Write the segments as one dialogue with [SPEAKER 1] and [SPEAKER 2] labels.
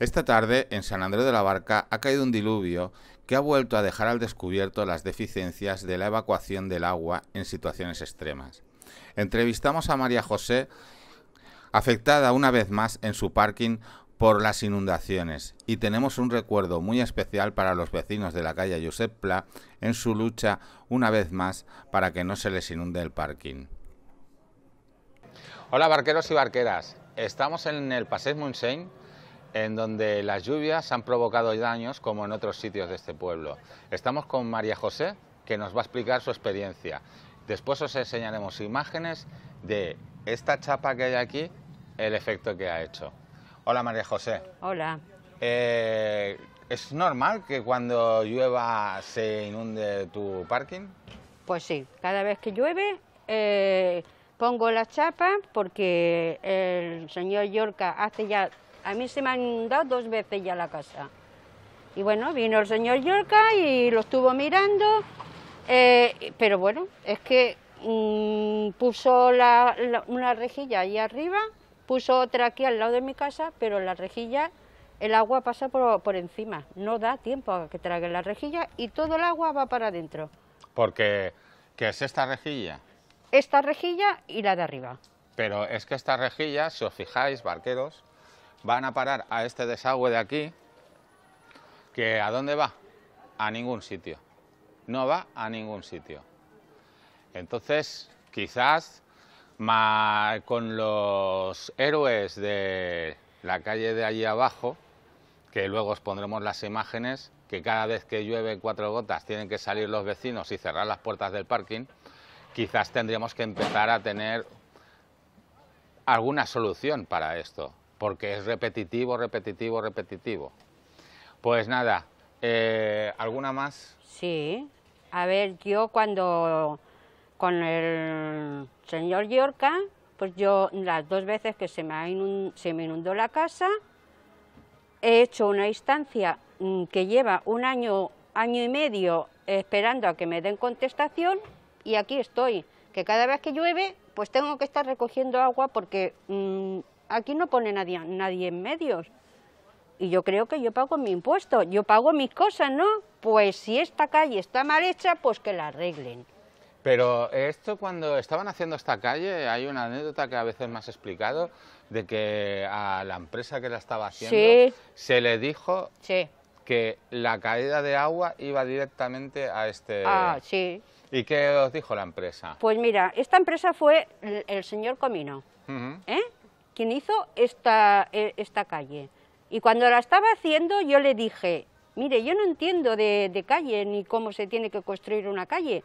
[SPEAKER 1] Esta tarde, en San Andrés de la Barca, ha caído un diluvio que ha vuelto a dejar al descubierto las deficiencias de la evacuación del agua en situaciones extremas. Entrevistamos a María José, afectada una vez más en su parking por las inundaciones, y tenemos un recuerdo muy especial para los vecinos de la calle Josep en su lucha una vez más para que no se les inunde el parking. Hola barqueros y barqueras, estamos en el Paseo Montseny en donde las lluvias han provocado daños como en otros sitios de este pueblo. Estamos con María José, que nos va a explicar su experiencia. Después os enseñaremos imágenes de esta chapa que hay aquí, el efecto que ha hecho. Hola María José. Hola. Eh, ¿Es normal que cuando llueva se inunde tu parking?
[SPEAKER 2] Pues sí, cada vez que llueve eh, pongo la chapa porque el señor Yorca hace ya a mí se me han dado dos veces ya la casa. Y bueno, vino el señor Yorca y lo estuvo mirando, eh, pero bueno, es que mm, puso una rejilla ahí arriba, puso otra aquí al lado de mi casa, pero la rejilla, el agua pasa por, encima, no da tiempo a que trague la rejilla y todo el agua va para adentro.
[SPEAKER 1] Porque, ¿qué es esta rejilla?
[SPEAKER 2] Esta rejilla y la de arriba.
[SPEAKER 1] Pero es que esta rejilla, si os fijáis, barqueros, van a parar a este desagüe de aquí, que ¿a dónde va? A ningún sitio. No va a ningún sitio. Entonces, quizás con los héroes de la calle de allí abajo, que luego os pondremos las imágenes, que cada vez que llueve cuatro gotas tienen que salir los vecinos y cerrar las puertas del parking, quizás tendríamos que empezar a tener alguna solución para esto porque es repetitivo, repetitivo, repetitivo. Pues nada, eh, ¿alguna más? Sí, a ver, yo cuando con el señor
[SPEAKER 2] Yorca, pues yo las dos veces que se me, inundó la casa, he hecho una instancia mm, que lleva un año, año y medio esperando a que me den contestación y aquí estoy, que cada vez que llueve pues tengo que estar recogiendo agua porque mm, Aquí no pone nadie, nadie en medios. Y yo creo que yo pago mi impuesto, yo pago mis cosas, ¿no? Pues si esta calle está mal hecha, pues que la arreglen.
[SPEAKER 1] Pero esto cuando estaban haciendo esta calle, hay una anécdota que a veces me has explicado, de que a la empresa que la estaba haciendo se le dijo que la caída de agua iba directamente a este... Ah, sí. ¿Y qué os dijo la empresa?
[SPEAKER 2] Pues mira, esta empresa fue el, señor Comino, ¿eh? quien hizo esta, e, esta calle. Y cuando la estaba haciendo yo le dije, mire, yo no entiendo de, calle ni cómo se tiene que construir una calle,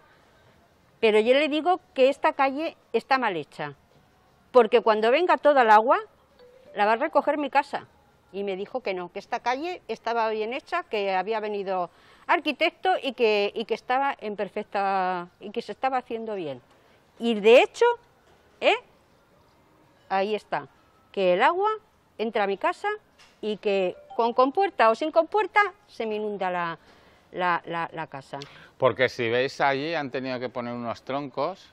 [SPEAKER 2] pero yo le digo que esta calle está mal hecha, porque cuando venga toda el agua la va a recoger mi casa. Y me dijo que no, que esta calle estaba bien hecha, que había venido arquitecto y que, y que estaba en perfecta, y que se estaba haciendo bien. Y de hecho, ¿eh? ahí está, que el agua entra a mi casa y que con compuerta o sin compuerta se me inunda la, casa.
[SPEAKER 1] Porque si veis allí han tenido que poner unos troncos,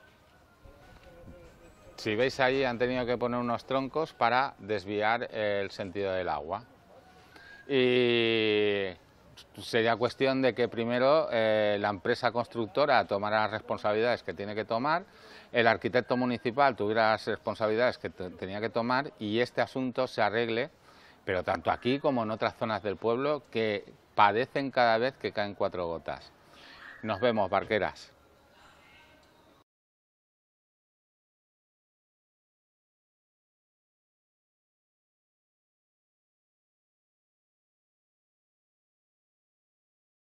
[SPEAKER 1] si veis allí han tenido que poner unos troncos para desviar el sentido del agua. Y sería cuestión de que primero eh, la empresa constructora tomara las responsabilidades que tiene que tomar, el arquitecto municipal tuviera las responsabilidades que tenía que tomar y este asunto se arregle, pero tanto aquí como en otras zonas del pueblo que padecen cada vez que caen cuatro gotas. Nos vemos, barqueras.